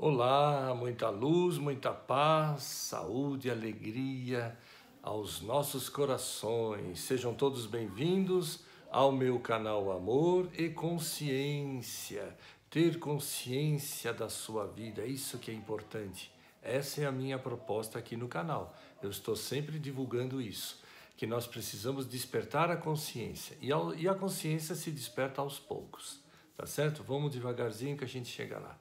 Olá, muita luz, muita paz, saúde e alegria aos nossos corações. Sejam todos bem-vindos ao meu canal Amor e Consciência. Ter consciência da sua vida, é isso que é importante. Essa é a minha proposta aqui no canal. Eu estou sempre divulgando isso, que nós precisamos despertar a consciência. E a consciência se desperta aos poucos, tá certo? Vamos devagarzinho que a gente chega lá.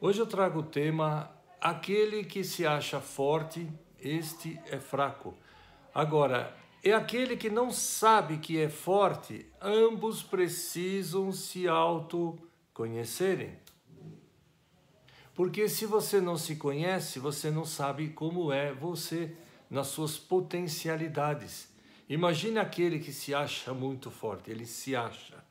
Hoje eu trago o tema Aquele que se acha forte, este é fraco. Agora, é aquele que não sabe que é forte, ambos precisam se autoconhecerem. Porque se você não se conhece, você não sabe como é você nas suas potencialidades. Imagine aquele que se acha muito forte, ele se acha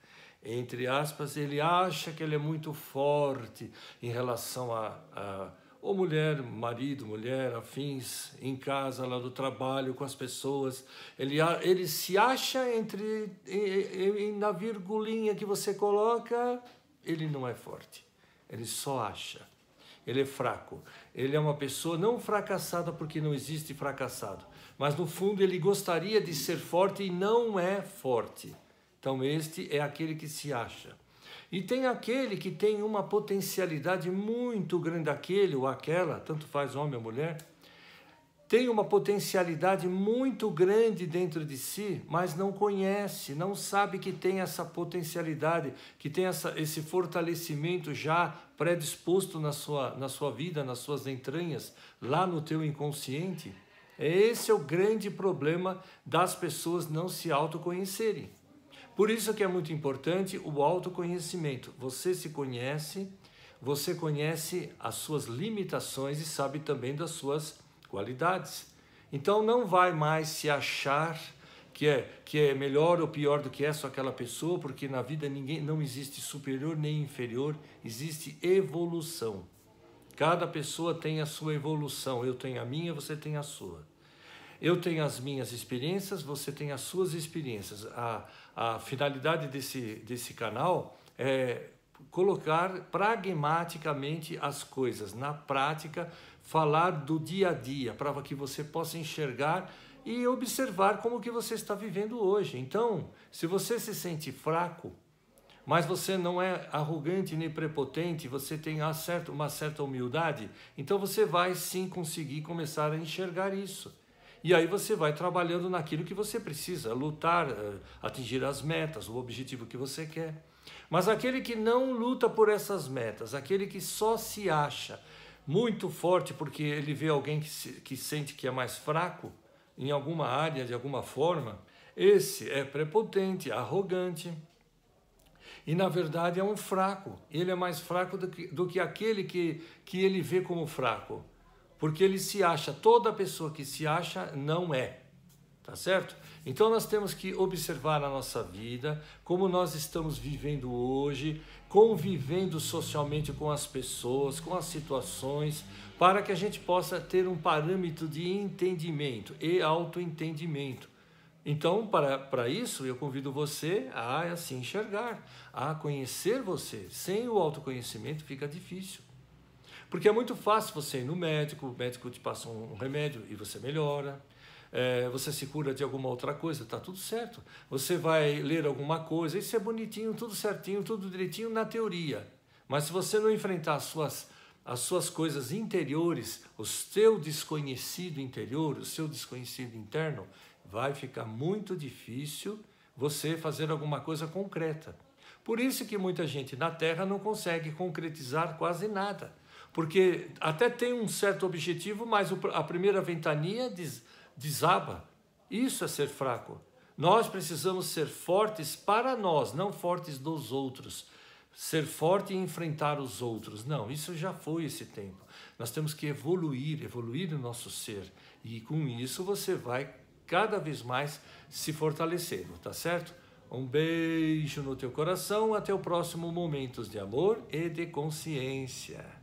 entre aspas, ele acha que ele é muito forte em relação a, a ou mulher, marido, mulher, afins, em casa, lá do trabalho, com as pessoas. Ele, ele se acha entre na virgulinha que você coloca, ele não é forte. Ele só acha. Ele é fraco. Ele é uma pessoa não fracassada porque não existe fracassado, mas no fundo ele gostaria de ser forte e não é forte. Então, este é aquele que se acha. E tem aquele que tem uma potencialidade muito grande, aquele ou aquela, tanto faz homem ou mulher, tem uma potencialidade muito grande dentro de si, mas não conhece, não sabe que tem essa potencialidade, que tem essa, esse fortalecimento já predisposto na sua, na sua vida, nas suas entranhas, lá no teu inconsciente. Esse é o grande problema das pessoas não se autoconhecerem. Por isso que é muito importante o autoconhecimento. Você se conhece, você conhece as suas limitações e sabe também das suas qualidades. Então não vai mais se achar que é que é melhor ou pior do que é só aquela pessoa, porque na vida ninguém não existe superior nem inferior, existe evolução. Cada pessoa tem a sua evolução, eu tenho a minha, você tem a sua. Eu tenho as minhas experiências, você tem as suas experiências. A, a finalidade desse, desse canal é colocar pragmaticamente as coisas na prática, falar do dia a dia, para que você possa enxergar e observar como que você está vivendo hoje. Então, se você se sente fraco, mas você não é arrogante nem prepotente, você tem uma certa humildade, então você vai sim conseguir começar a enxergar isso. E aí você vai trabalhando naquilo que você precisa, lutar, eh, atingir as metas, o objetivo que você quer. Mas aquele que não luta por essas metas, aquele que só se acha muito forte porque ele vê alguém que, se, que sente que é mais fraco em alguma área, de alguma forma, esse é prepotente, arrogante. E na verdade é um fraco. Ele é mais fraco do que, do que aquele que, que ele vê como fraco porque ele se acha, toda pessoa que se acha não é. Tá certo? Então nós temos que observar a nossa vida, como nós estamos vivendo hoje, convivendo socialmente com as pessoas, com as situações, para que a gente possa ter um parâmetro de entendimento e autoentendimento. Então, para, para isso, eu convido você a, a se enxergar, a conhecer você. Sem o autoconhecimento fica difícil. Porque é muito fácil você ir no médico, o médico te passa um remédio e você melhora. É, você se cura de alguma outra coisa, tá tudo certo. Você vai ler alguma coisa, isso é bonitinho, tudo certinho, tudo direitinho na teoria. Mas se você não enfrentar as suas, as suas coisas interiores, o seu desconhecido interior, o seu desconhecido interno, vai ficar muito difícil você fazer alguma coisa concreta. Por isso que muita gente na Terra não consegue concretizar quase nada porque até tem um certo objetivo, mas a primeira ventania des, desaba. Isso é ser fraco. Nós precisamos ser fortes para nós, não fortes dos outros. Ser forte e enfrentar os outros. Não, isso já foi esse tempo. Nós temos que evoluir, evoluir o nosso ser. E com isso você vai cada vez mais se fortalecendo, tá certo? Um beijo no teu coração, até o próximo Momentos de Amor e de Consciência.